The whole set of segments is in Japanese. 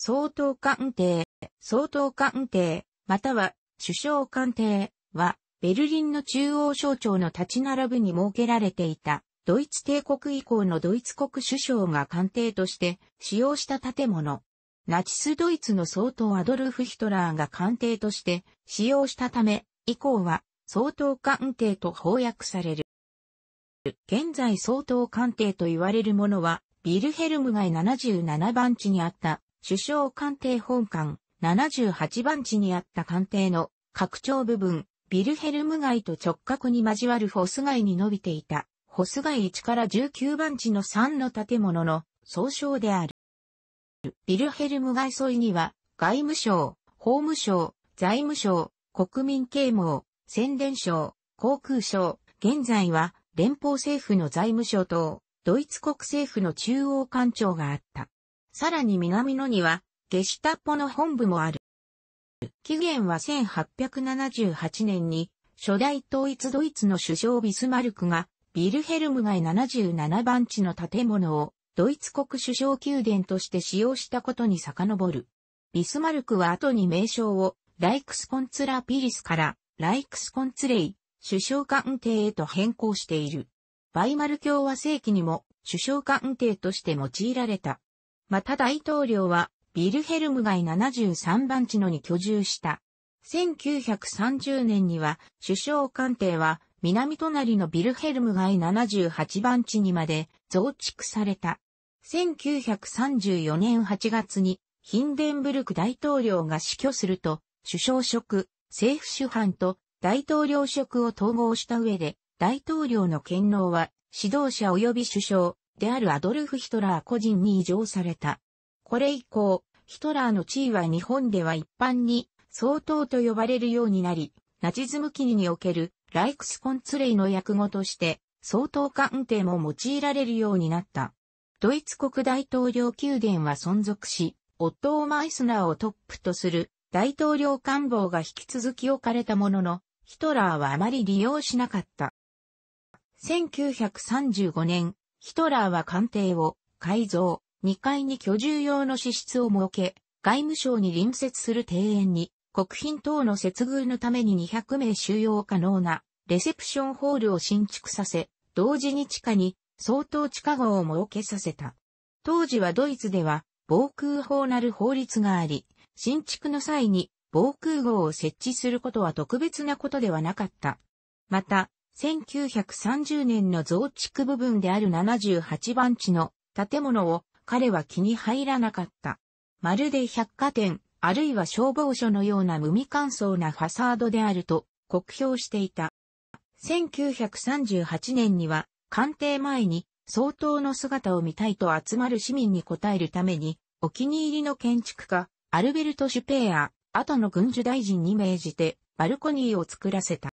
総統官邸、総統官邸、または首相官邸は、ベルリンの中央省庁の立ち並ぶに設けられていた、ドイツ帝国以降のドイツ国首相が官邸として使用した建物。ナチスドイツの総統アドルフ・ヒトラーが官邸として使用したため、以降は総統官邸と翻訳される。現在総統官邸と言われるものは、ビルヘルム街77番地にあった首相官邸本館、78番地にあった官邸の拡張部分、ビルヘルム街と直角に交わるホス街に伸びていた、ホス街1から19番地の3の建物の総称である。ビルヘルム街沿いには、外務省、法務省、財務省、国民啓蒙、宣伝省、航空省、現在は連邦政府の財務省と、ドイツ国政府の中央官庁があった。さらに南野には、ゲシュタポの本部もある。期限は1878年に、初代統一ドイツの首相ビスマルクが、ビルヘルム街77番地の建物を、ドイツ国首相宮殿として使用したことに遡る。ビスマルクは後に名称を、ライクスコンツラピリスから、ライクスコンツレイ、首相官邸へと変更している。バイマル共和世紀にも、首相官邸として用いられた。また大統領は、ビルヘルム街73番地のに居住した。1930年には、首相官邸は、南隣のビルヘルム街78番地にまで増築された。1934年8月にヒンデンブルク大統領が死去すると、首相職、政府主犯と大統領職を統合した上で、大統領の権能は指導者及び首相、であるアドルフ・ヒトラー個人に移譲された。これ以降、ヒトラーの地位は日本では一般に総統と呼ばれるようになり、ナチズム期におけるライクスコンツレイの訳語として総統官邸も用いられるようになった。ドイツ国大統領宮殿は存続し、オットー・マイスナーをトップとする大統領官房が引き続き置かれたものの、ヒトラーはあまり利用しなかった。1935年、ヒトラーは官邸を改造、2階に居住用の支出を設け、外務省に隣接する庭園に、国賓等の接遇のために200名収容可能なレセプションホールを新築させ、同時に地下に相当地下壕を設けさせた。当時はドイツでは防空法なる法律があり、新築の際に防空壕を設置することは特別なことではなかった。また、1930年の増築部分である78番地の建物を彼は気に入らなかった。まるで百貨店、あるいは消防署のような無味乾燥なファサードであると酷評していた。1938年には官邸前に相当の姿を見たいと集まる市民に応えるために、お気に入りの建築家、アルベルト・シュペア、後の軍需大臣に命じて、バルコニーを作らせた。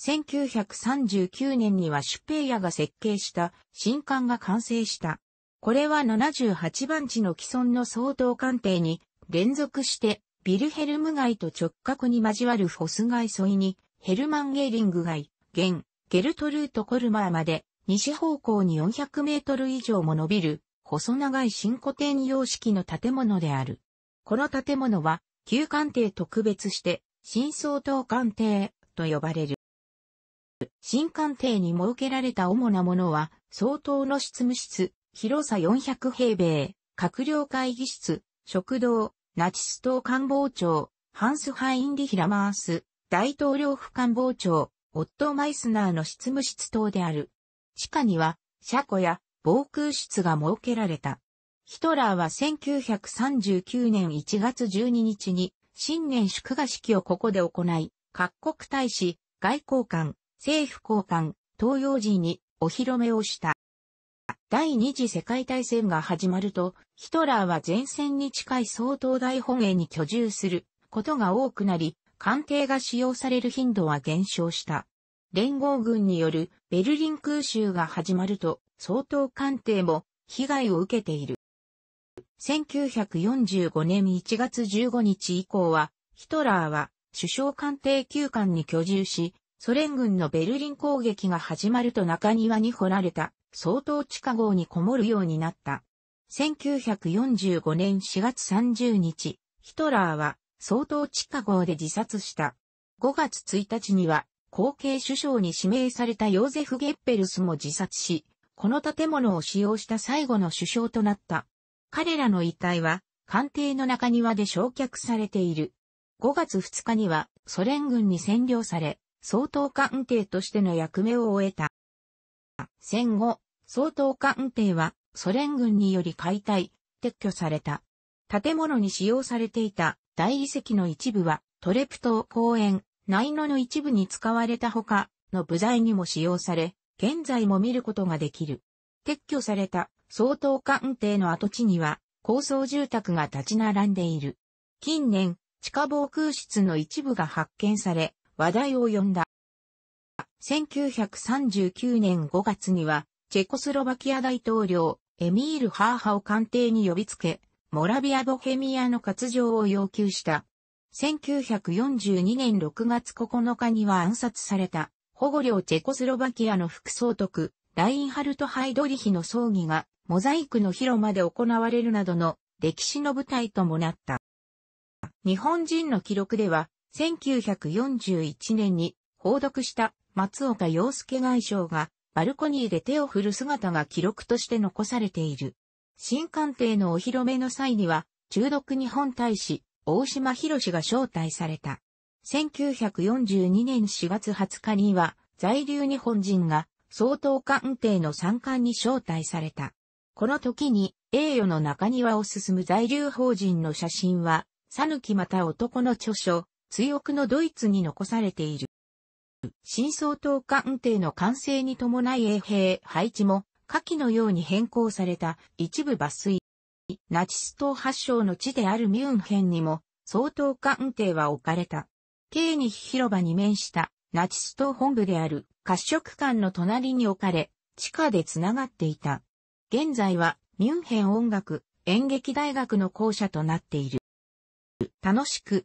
1939年にはシュペイヤが設計した新館が完成した。これは78番地の既存の総統艦艇に連続してビルヘルム街と直角に交わるフォス街沿いにヘルマンゲーリング街、現、ゲルトルートコルマーまで西方向に400メートル以上も伸びる細長い新古典様式の建物である。この建物は旧艦艇特別して新総統艦艇と呼ばれる。新官邸に設けられた主なものは、相当の執務室、広さ400平米、閣僚会議室、食堂、ナチス党官房長、ハンス・ハインリヒ・ラマース、大統領府官房長、オット・マイスナーの執務室等である。地下には、車庫や防空室が設けられた。ヒトラーは1939年1月12日に、新年祝賀式をここで行い、各国大使、外交官、政府高官、東洋人にお披露目をした。第二次世界大戦が始まると、ヒトラーは前線に近い総統大本営に居住することが多くなり、艦艇が使用される頻度は減少した。連合軍によるベルリン空襲が始まると、総統艦艇も被害を受けている。1945年1月15日以降は、ヒトラーは首相官邸休館に居住し、ソ連軍のベルリン攻撃が始まると中庭に掘られた、相当地下壕にこもるようになった。1945年4月30日、ヒトラーは相当地下壕で自殺した。5月1日には、後継首相に指名されたヨーゼフ・ゲッペルスも自殺し、この建物を使用した最後の首相となった。彼らの遺体は、官邸の中庭で焼却されている。5月2日には、ソ連軍に占領され、総統官邸としての役目を終えた。戦後、総統官邸はソ連軍により解体、撤去された。建物に使用されていた大理石の一部はトレプト公園、内野の一部に使われたほかの部材にも使用され、現在も見ることができる。撤去された総統官邸の跡地には高層住宅が立ち並んでいる。近年、地下防空室の一部が発見され、話題を呼んだ。1939年5月には、チェコスロバキア大統領、エミール・ハーハを官邸に呼びつけ、モラビア・ボヘミアの割譲を要求した。1942年6月9日には暗殺された、保護領チェコスロバキアの副総督、ラインハルト・ハイドリヒの葬儀が、モザイクの広間で行われるなどの歴史の舞台ともなった。日本人の記録では、1941年に報読した松岡洋介外相がバルコニーで手を振る姿が記録として残されている。新官邸のお披露目の際には、中毒日本大使、大島博士が招待された。1942年4月20日には、在留日本人が、総統官邸の参観に招待された。この時に、栄誉の中庭を進む在留邦人の写真は、さぬきまた男の著書、追憶のドイツに残されている。新総統官邸の完成に伴い衛兵配置も下記のように変更された一部抜粋。ナチス党発祥の地であるミュンヘンにも総統官邸は置かれた。ケーニヒ広場に面したナチス党本部である褐色館の隣に置かれ、地下で繋がっていた。現在はミュンヘン音楽演劇大学の校舎となっている。楽しく